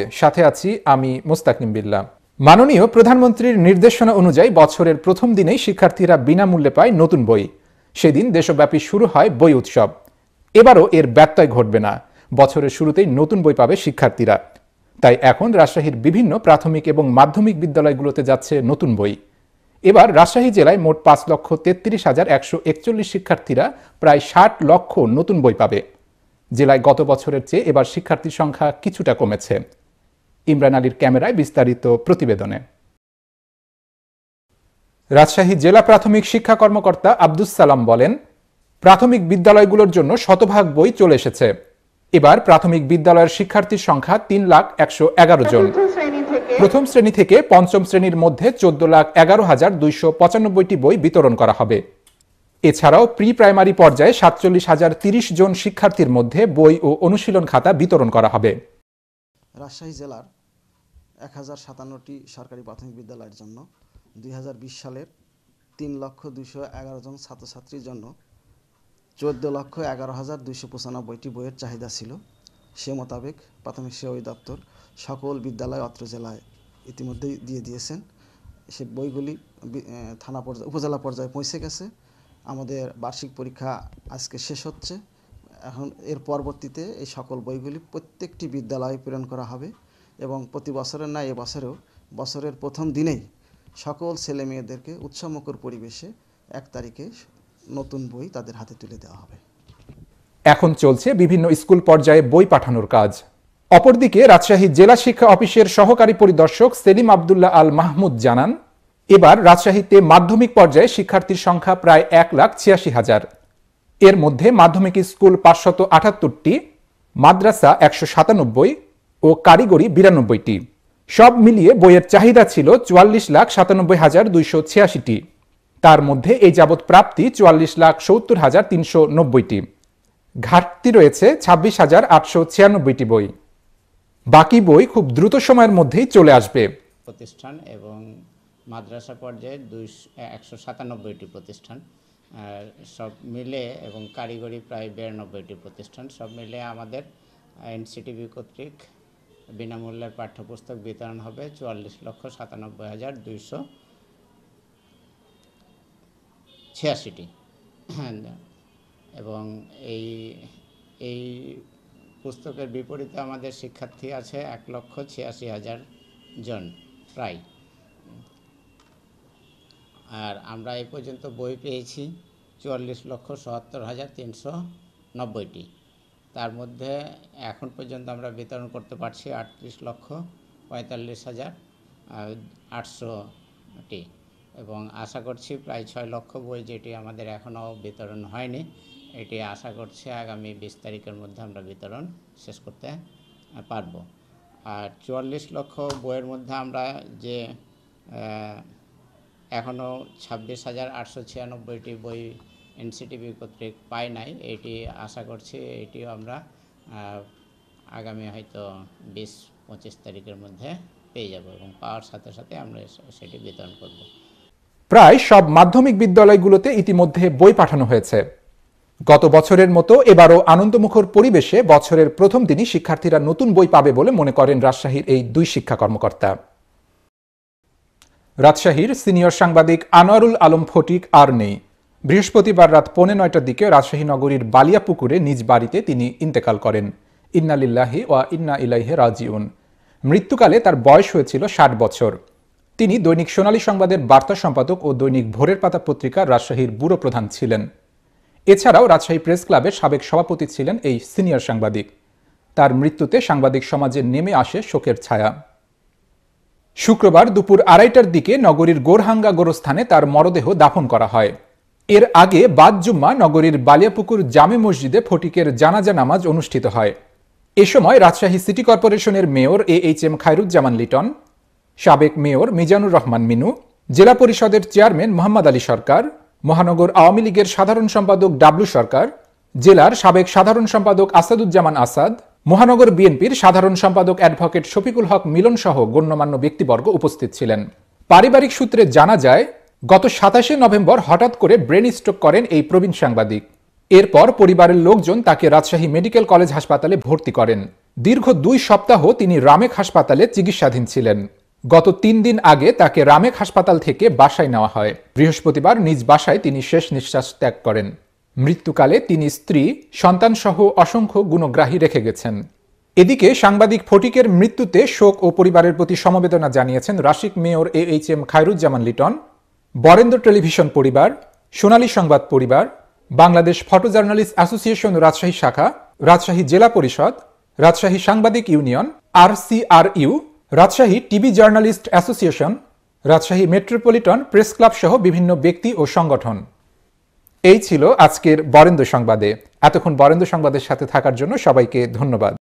সংবাদে সাথে আছি আমি মোস্তাকিম বিল্লা মাননীয় প্রধানমন্ত্রীর নির্দেশনা অনুযায়ী বছরের প্রথম দিনেই শিক্ষার্থীরা বিনামূল্যে পায় নতুন বই সেদিন দেশব্যাপী শুরু হয় বই উৎসব এবারও এর ব্যত্যয় ঘটবে না বছরের শুরুতেই নতুন বই পাবে শিক্ষার্থীরা তাই এখন রাজশাহীর বিভিন্ন প্রাথমিক এবং মাধ্যমিক বিদ্যালয়গুলোতে যাচ্ছে নতুন বই এবার রাজশাহী জেলায় মোট পাঁচ লক্ষ তেত্রিশ হাজার একশো একচল্লিশ শিক্ষার্থীরা প্রায় ষাট লক্ষ নতুন বই পাবে জেলায় গত বছরের চেয়ে এবার শিক্ষার্থীর সংখ্যা কিছুটা কমেছে ইমরান আলীর ক্যামেরায় বিস্তারিত প্রতিবেদনে রাজশাহী জেলা প্রাথমিক শিক্ষা কর্মকর্তা আব্দুস সালাম বলেন প্রাথমিক বিদ্যালয়গুলোর জন্য শতভাগ বই চলে এসেছে এবার প্রাথমিক বিদ্যালয়ের শিক্ষার্থীর সংখ্যা তিন লাখ একশো এগারো জন প্রথম শ্রেণী থেকে পঞ্চম শ্রেণীর মধ্যে চোদ্দ লাখ এগারো হাজার দুইশো পঁচানব্বইটি বই বিতরণ করা হবে এছাড়াও প্রি প্রাইমারি পর্যায়ে সাতচল্লিশ হাজার তিরিশ জন শিক্ষার্থীর মধ্যে বই ও অনুশীলন খাতা বিতরণ করা হবে রাজশাহী জেলার এক হাজার সাতান্নটি সরকারি প্রাথমিক বিদ্যালয়ের জন্য দুই সালের তিন লক্ষ দুশো এগারো জন ছাত্রছাত্রীর জন্য চোদ্দ লক্ষ এগারো হাজার দুশো পঁচানব্বইটি বইয়ের চাহিদা ছিল সে মোতাবেক প্রাথমিক সেবা দপ্তর সকল বিদ্যালয় অত্র জেলায় ইতিমধ্যেই দিয়ে দিয়েছেন সে বইগুলি থানা পর্যায়ে উপজেলা পর্যায়ে পৌঁছে গেছে আমাদের বার্ষিক পরীক্ষা আজকে শেষ হচ্ছে এখন এর পরবর্তীতে এই সকল বইগুলি প্রত্যেকটি বিদ্যালয়ে প্রেরণ করা হবে এবং প্রতি বছরের না এবছরেও বছরের প্রথম দিনেই সকল ছেলে মেয়েদেরকে উৎসমুখর পরিবেশে এক তারিখে নতুন বই তাদের হাতে তুলে দেওয়া হবে এখন চলছে বিভিন্ন স্কুল পর্যায়ে বই পাঠানোর কাজ অপরদিকে রাজশাহী জেলা শিক্ষা অফিসের সহকারী পরিদর্শক সেলিম আবদুল্লাহ আল মাহমুদ জানান এবার রাজশাহীতে মাধ্যমিক পর্যায়ে শিক্ষার্থীর সংখ্যা প্রায় এক লাখ ছিয়াশি হাজার এর মধ্যে মাধ্যমিক স্কুল পাঁচশত আটাত্তরটি মাদ্রাসা একশো সাতানব্বই ও কারিগরি বিরানব্বইটি সব মিলিয়ে বইয়ের চাহিদা ছিল চুয়াল্লিশ লাখ সাতানব্বই হাজার দুইশো ছিয়াশিটি তার মধ্যে এই যাবৎ প্রাপ্তি চুয়াল্লিশ লাখ সত্তর হাজার তিনশো নব্বইটি ঘাটতি রয়েছে ছাব্বিশ হাজার আটশো ছিয়ানব্বইটি বই বাকি বই খুব দ্রুত সময়ের মধ্যেই চলে আসবে প্রতিষ্ঠান এবং মাদ্রাসা পর্যায়ে দুই একশো সাতানব্বইটি প্রতিষ্ঠান সব মিলে এবং কারিগরি প্রায় বিরানব্বইটি প্রতিষ্ঠান সব মিলে আমাদের এনসিটিভি কর্তৃক বিনামূল্যের পাঠ্যপুস্তক বিতরণ হবে চুয়াল্লিশ লক্ষ সাতানব্বই হাজার দুইশো ছিয়াশিটি এবং এই এই পুস্তকের বিপরীতে আমাদের শিক্ষার্থী আছে এক লক্ষ ছিয়াশি হাজার জন প্রায় আর আমরা এ পর্যন্ত বই পেয়েছি চুয়াল্লিশ লক্ষ সত্তর হাজার তিনশো নব্বইটি তার মধ্যে এখন পর্যন্ত আমরা বিতরণ করতে পারছি আটত্রিশ লক্ষ পঁয়তাল্লিশ হাজার আটশোটি এবং আশা করছি প্রায় ছয় লক্ষ বই যেটি আমাদের এখনও বিতরণ হয়নি এটি আশা করছি আগামী বিশ তারিখের মধ্যে আমরা বিতরণ শেষ করতে পারব আর চুয়াল্লিশ লক্ষ বইয়ের মধ্যে আমরা যে এখনও ছাব্বিশ হাজার আটশো ছিয়ানব্বইটি বই এনসিটিভি কর্তৃক পায় নাই এটি আশা করছি এটিও আমরা আগামী হয়তো বিশ পঁচিশ তারিখের মধ্যে পেয়ে যাব এবং পাওয়ার সাথে সাথে আমরা সেটি বিতরণ করব প্রায় সব মাধ্যমিক বিদ্যালয়গুলোতে ইতিমধ্যে বই পাঠানো হয়েছে গত বছরের মতো এবারও আনন্দমুখর পরিবেশে বছরের প্রথম দিনই শিক্ষার্থীরা নতুন বই পাবে বলে মনে করেন রাজশাহীর এই দুই শিক্ষা কর্মকর্তা রাজশাহীর সিনিয়র সাংবাদিক আনোয়ারুল আলম ফটিক আর নেই বৃহস্পতিবার রাত পৌনে নয়টার দিকে রাজশাহী নগরীর বালিয়াপুকুরে নিজ বাড়িতে তিনি ইন্তেকাল করেন ইন্নালিল্লাহি ওয়া ইন্না ইলাইহে রাজিউন মৃত্যুকালে তার বয়স হয়েছিল ষাট বছর তিনি দৈনিক সোনালী সংবাদের বার্তা সম্পাদক ও দৈনিক ভোরের পাতা পত্রিকার রাজশাহীর ব্যুরো প্রধান ছিলেন এছাড়াও রাজশাহী প্রেস ক্লাবের সাবেক সভাপতি ছিলেন এই সিনিয়র সাংবাদিক তার মৃত্যুতে সাংবাদিক সমাজে নেমে আসে শোকের ছায়া শুক্রবার দুপুর আড়াইটার দিকে নগরীর গোরহাঙ্গা গোরস্থানে তার মরদেহ দাফন করা হয় এর আগে বাদ জুম্মা নগরীর বালিয়াপুকুর জামে মসজিদে ফটিকের জানাজা নামাজ অনুষ্ঠিত হয় এ সময় রাজশাহী সিটি কর্পোরেশনের mayor A H M Khairuzzaman Liton সাবেক মেয়র মিজানুর রহমান মিনু জেলা পরিষদের চেয়ারম্যান মোহাম্মদ আলী সরকার মহানগর আওয়ামী লীগের সাধারণ সম্পাদক ডাব্লু সরকার জেলার সাবেক সাধারণ সম্পাদক আসাদুজ্জামান আসাদ মহানগর বিএনপির সাধারণ সম্পাদক অ্যাডভোকেট শফিকুল হক মিলন সহ গণ্যমান্য ব্যক্তিবর্গ উপস্থিত ছিলেন পারিবারিক সূত্রে জানা যায় গত সাতাশে নভেম্বর হঠাৎ করে ব্রেন স্ট্রোক করেন এই প্রবীণ সাংবাদিক এরপর পরিবারের লোকজন তাকে রাজশাহী মেডিকেল কলেজ হাসপাতালে ভর্তি করেন দীর্ঘ দুই সপ্তাহ তিনি রামেক হাসপাতালে চিকিৎসাধীন ছিলেন গত তিন দিন আগে তাকে রামেক হাসপাতাল থেকে বাসায় নেওয়া হয় বৃহস্পতিবার নিজ বাসায় তিনি শেষ নিঃশ্বাস ত্যাগ করেন মৃত্যুকালে তিনি স্ত্রী সন্তানসহ অসংখ্য গুণগ্রাহী রেখে গেছেন এদিকে সাংবাদিক ফটিকের মৃত্যুতে শোক ও পরিবারের প্রতি সমবেদনা জানিয়েছেন Rasik mayor A H M Khairuzzaman Liton Barendra television পরিবার সোনালী সংবাদ পরিবার Bangladesh photo journalist association Rajshahi শাখা রাজশাহী জেলা পরিষদ রাজশাহী সাংবাদিক union R U Rajshahi TV journalist association Rajshahi metropolitan press club সহ বিভিন্ন ব্যক্তি ও সংগঠন এই ছিল আজকের বরেন্দ্র সংবাদে এতক্ষণ বরেন্দ্র সংবাদের সাথে থাকার জন্য সবাইকে ধন্যবাদ